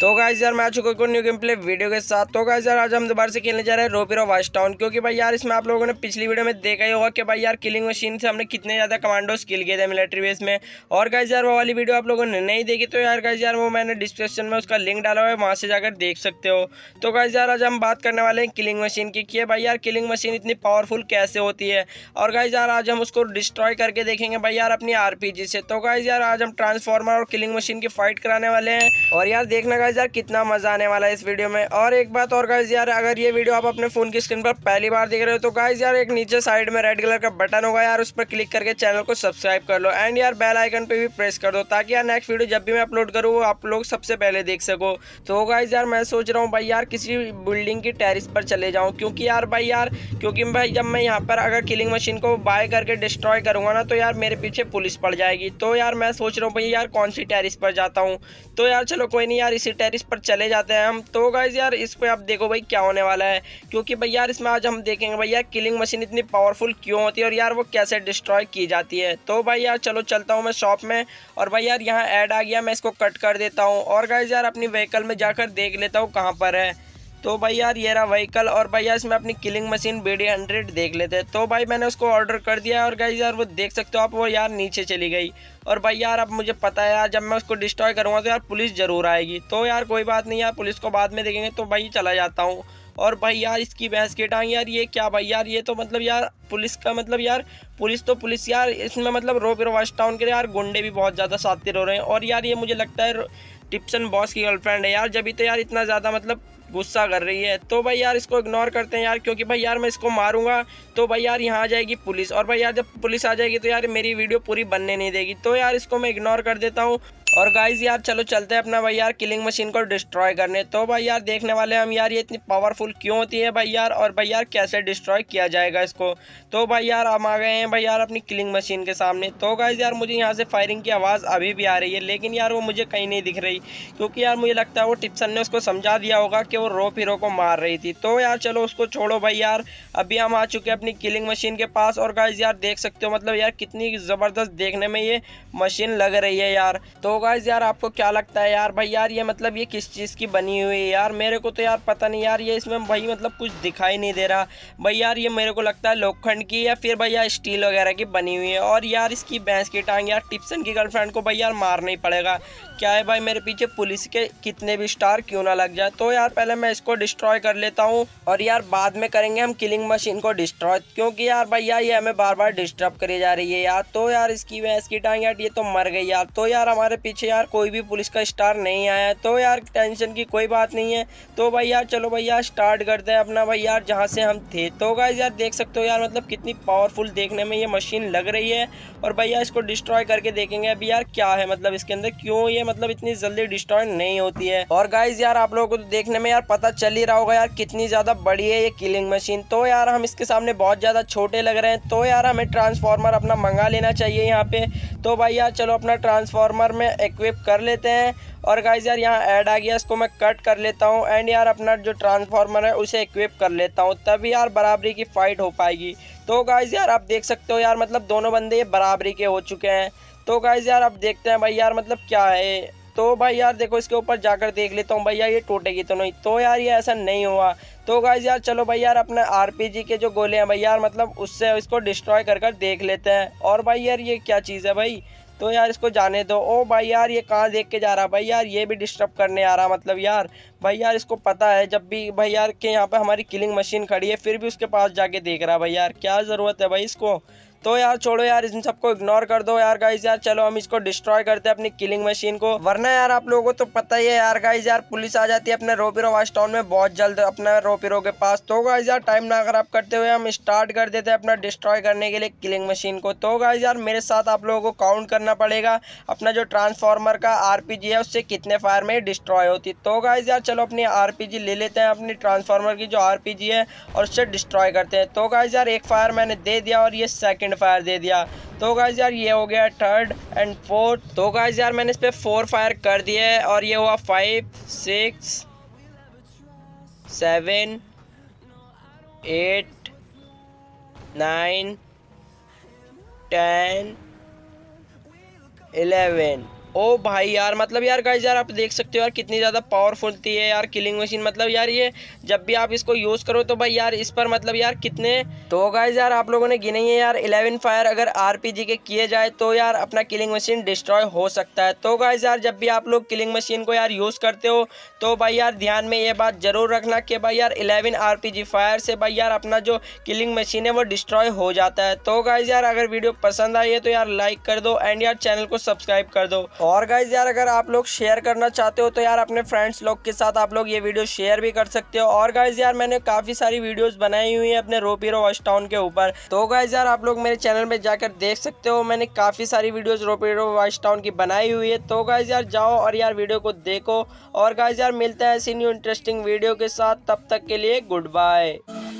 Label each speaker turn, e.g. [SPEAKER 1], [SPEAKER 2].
[SPEAKER 1] तो गाइज यार मैं आ चुका हूँ न्यू गेम प्ले वीडियो के साथ तो गाइज यार आज हम दोबारा से खेलने जा रहे हैं रोपीरो वाइस टाउन क्योंकि भाई यार इसमें आप लोगों ने पिछली वीडियो में देखा ही होगा कि भाई यार किलिंग मशीन से हमने कितने ज़्यादा कमांडोस किल किए थे मिलिट्री बेस में और गाइज यार वो वाली वीडियो आप लोगों ने नहीं देखी तो यार गाइज यार वो मैंने डिस्क्रिप्शन में उसका लिंक डाला हुआ है वहाँ से जाकर देख सकते हो तो गाइज यार आज हम बात करने वाले हैं किलिंग मशीन की कि भाई यार किलिंग मशीन इतनी पावरफुल कैसे होती है और गाइज यार आज हम उसको डिस्ट्रॉय करके देखेंगे भाई यार अपनी आर से तो गाइज यार आज हम ट्रांसफॉर्मर और किलिंग मशीन की फाइट कराने वाले हैं और यार देखना गाइज यार कितना मज़ा आने वाला है इस वीडियो में और एक बात और गाइज यार अगर ये वीडियो आप अपने फ़ोन की स्क्रीन पर पहली बार देख रहे हो तो गाइज यार एक नीचे साइड में रेड कलर का बटन होगा यार उस पर क्लिक करके चैनल को सब्सक्राइब कर लो एंड यार बेल आइकन पर भी प्रेस कर दो ताकि यार नेक्स्ट वीडियो जब भी मैं अपलोड करूँ वो आप लोग सबसे पहले देख सको तो गाइज यार मैं सोच रहा हूँ भाई यार किसी बिल्डिंग की टेरिस पर चले जाऊँ क्योंकि यार भाई यार क्योंकि भाई जब मैं यहाँ पर अगर किलिंग मशीन को बाय करके डिस्ट्रॉय करूँगा ना तो यार मेरे पीछे पुलिस पड़ जाएगी तो यार मैं सोच रहा हूँ भाई यार कौन सी टेरिस पर जाता हूँ तो यार चलो कोई नहीं यार इसी टेरिस पर चले जाते हैं हम तो गाइज यार इस पर आप देखो भाई क्या होने वाला है क्योंकि भाई यार इसमें आज हम देखेंगे भाई यार किलिंग मशीन इतनी पावरफुल क्यों होती है और यार वो कैसे डिस्ट्रॉय की जाती है तो भाई यार चलो चलता हूँ मैं शॉप में और भाई यार यहाँ ऐड आ गया मैं इसको कट कर देता हूँ और गाइज यार अपनी व्हीकल में जाकर देख लेता हूँ कहाँ पर है तो भाई यार ये रहा व्हीकल और भाई यार इसमें अपनी killing machine B D hundred देख लेते हैं तो भाई मैंने उसको ऑर्डर कर दिया और गाइज यार वो देख सकते हो आप वो यार नीचे चली गई और भाई यार अब मुझे पता है यार जब मैं उसको डिस्ट्रॉय करूँगा तो यार पुलिस ज़रूर आएगी तो यार कोई बात नहीं यार पुलिस को बाद में देखेंगे तो भाई चला जाता हूँ और भाई यार इसकी बहस के टांग यार ये क्या भाई यार ये तो मतलब यार पुलिस का मतलब यार पुलिस तो पुलिस यार इसमें मतलब रो रोवाश टाउन के यार गुंडे भी बहुत ज़्यादा साथी हो रहे हैं और यार ये मुझे लगता है टिप्सन बॉस की गर्लफ्रेंड है यार जब भी तो यार इतना ज़्यादा मतलब गुस्सा कर रही है तो भाई यार इसको इग्नोर करते हैं यार क्योंकि भाई यार मैं इसको मारूंगा तो भाई यार यहाँ आ जाएगी पुलिस और भाई यार जब पुलिस आ जाएगी तो यार मेरी वीडियो पूरी बनने नहीं देगी तो यार इसको मैं इग्नोर कर देता हूँ और गाइज यार चलो चलते हैं अपना भाई यार किलिंग मशीन को डिस्ट्रॉय करने तो भाई यार देखने वाले हम यार ये इतनी पावरफुल क्यों होती है भाई यार और भाई यार कैसे डिस्ट्रॉय किया जाएगा इसको तो भाई यार हम आ गए हैं भाई यार अपनी किलिंग मशीन के सामने तो गाइज यार मुझे यहाँ से फायरिंग की आवाज़ अभी भी आ रही है लेकिन यार वो मुझे कहीं नहीं दिख रही क्योंकि यार मुझे लगता है वो टिप्सन ने उसको समझा दिया होगा कि वो रो फिरो को मार रही थी तो यार चलो उसको छोड़ो भाई यार अभी हम आ चुके हैं अपनी किलिंग मशीन के पास और गाइज यार देख सकते हो मतलब यार कितनी ज़बरदस्त देखने में ये मशीन लग रही है यार तो गाइज यार आपको क्या लगता है यार भाई यार ये मतलब ये किस चीज़ की बनी हुई है यार मेरे को तो यार पता नहीं यार ये इसमें भाई मतलब कुछ दिखाई नहीं दे रहा भाई यार ये मेरे को लगता है लोखंड की या फिर भाई यार स्टील वगैरह की बनी हुई है और यार इसकी भैंस की टांग यार टिप्सन की गर्लफ्रेंड को भाई यार मारना ही पड़ेगा क्या है भाई मेरे पीछे पुलिस के कितने भी स्टार क्यों ना लग जाए तो यार पहले पहले मैं इसको डिस्ट्रॉय कर लेता हूँ और यार बाद में करेंगे हम किलिंग मशीन को डिस्ट्रॉय क्योंकि यार भैया ये हमें बार बार डिस्टर्ब करी जा रही है यार तो यार इसकी भैंस की टांग यार ये तो मर गई यार तो यार हमारे पीछे यार कोई भी पुलिस का स्टार नहीं आया तो यार टेंशन की कोई बात नहीं है तो भाई यार चलो भाई यार स्टार्ट करते हैं अपना भाई यार जहाँ से हम थे तो गाइज यार देख सकते हो यार मतलब कितनी पावरफुल देखने में ये मशीन लग रही है और भैया इसको डिस्ट्रॉय करके देखेंगे अभी यार क्या है मतलब इसके अंदर क्यों ये मतलब इतनी जल्दी डिस्ट्रॉय नहीं होती है और गाइज यार आप लोगों को तो देखने में यार पता चल ही रहा होगा यार कितनी ज़्यादा बड़ी है ये किलिंग मशीन तो यार हम इसके सामने बहुत ज़्यादा छोटे लग रहे हैं तो यार हमें ट्रांसफार्मर अपना मंगा लेना चाहिए यहाँ पे तो भाई यार चलो अपना ट्रांसफार्मर में एकविप कर लेते हैं और गाइज यार यहाँ ऐड आ गया इसको मैं कट कर लेता हूँ एंड यार अपना जो ट्रांसफार्मर है उसे इक्विप कर लेता हूँ तभी यार बराबरी की फ़ाइट हो पाएगी तो गाइज यार आप देख सकते हो यार मतलब दोनों बंदे ये बराबरी के हो चुके हैं तो गाइज यार आप देखते हैं भाई यार मतलब क्या है तो भाई यार देखो इसके ऊपर जाकर देख लेता हूँ भैया ये टूटेगी तो नहीं तो यार ये ऐसा नहीं हुआ तो गाइज यार चलो भाई यार अपने आरपीजी के जो गोले हैं भाई यार मतलब उससे इसको डिस्ट्रॉय कर कर देख लेते हैं और भाई यार ये क्या चीज़ है भाई तो यार इसको जाने दो ओ भाई यार ये कहाँ देख के जा रहा भाई यार ये भी डिस्टर्ब करने आ रहा मतलब यार भाई यार इसको पता है जब भी भाई यार के यहाँ पे हमारी किलिंग मशीन खड़ी है फिर भी उसके पास जाके देख रहा भाई यार क्या ज़रूरत है भाई इसको तो यार छोड़ो यार इन सबको इग्नोर कर दो यार गाइज यार चलो हम इसको डिस्ट्रॉय करते हैं अपनी किलिंग मशीन को वरना यार आप लोगों को तो पता ही है यार गाइज यार पुलिस आ जाती है अपने रोपीरो वाइस टाउन में बहुत जल्द अपने रोपीरो के पास तो गाइज यार टाइम ना खराब करते हुए हम स्टार्ट कर देते हैं अपना डिस्ट्रॉय करने के लिए किलिंग मशीन को तो गाइज यार मेरे साथ आप लोगों को काउंट करना पड़ेगा अपना जो ट्रांसफार्मर का आर है उससे कितने फायर में डिस्ट्रॉय होती तो गाइज यार चलो अपनी आर ले लेते हैं अपनी ट्रांसफार्मर की जो आर है और उससे डिस्ट्रॉय करते हैं तो गाइज यार एक फायर मैंने दे दिया और ये सेकेंड एंड फायर दे दिया तो गाइज यार ये हो गया थर्ड एंड फोर्थ तो गाइज यार मैंने इस पर फोर फायर कर दिए और ये हुआ five six seven eight nine ten eleven ओ भाई यार मतलब यार गाइज यार आप देख सकते हो यार कितनी ज़्यादा पावरफुल थी है यार किलिंग मशीन मतलब यार ये जब भी आप इसको यूज़ करो तो भाई यार इस पर मतलब यार कितने तो गाइज यार आप लोगों ने गिने ही है यार इलेवन फायर अगर आर के किए जाए तो यार अपना किलिंग मशीन डिस्ट्रॉय हो सकता है तो गाइज यार जब भी आप लोग किलिंग मशीन को यार यूज़ करते हो तो भाई यार ध्यान में ये बात ज़रूर रखना कि भाई यार इलेवन आर फायर से भाई यार अपना जो किलिंग मशीन है वो डिस्ट्रॉय हो जाता है तो गाइज यार अगर वीडियो पसंद आई है तो यार लाइक कर दो एंड यार चैनल को सब्सक्राइब कर दो और गाइज यार अगर आप लोग शेयर करना चाहते हो तो यार अपने फ्रेंड्स लोग के साथ आप लोग ये वीडियो शेयर भी कर सकते हो और गाइज यार मैंने काफ़ी सारी वीडियोस बनाई हुई है अपने रोपीरो वॉश टाउन के ऊपर तो गाइज यार आप लोग मेरे चैनल में जाकर देख सकते हो मैंने काफ़ी सारी वीडियोज रोपीरो वॉश टाउन की बनाई हुई है तो गाइज यार जाओ और यार वीडियो को देखो और गाइज यार मिलता है ऐसी न्यू इंटरेस्टिंग वीडियो के साथ तब तक के लिए गुड बाय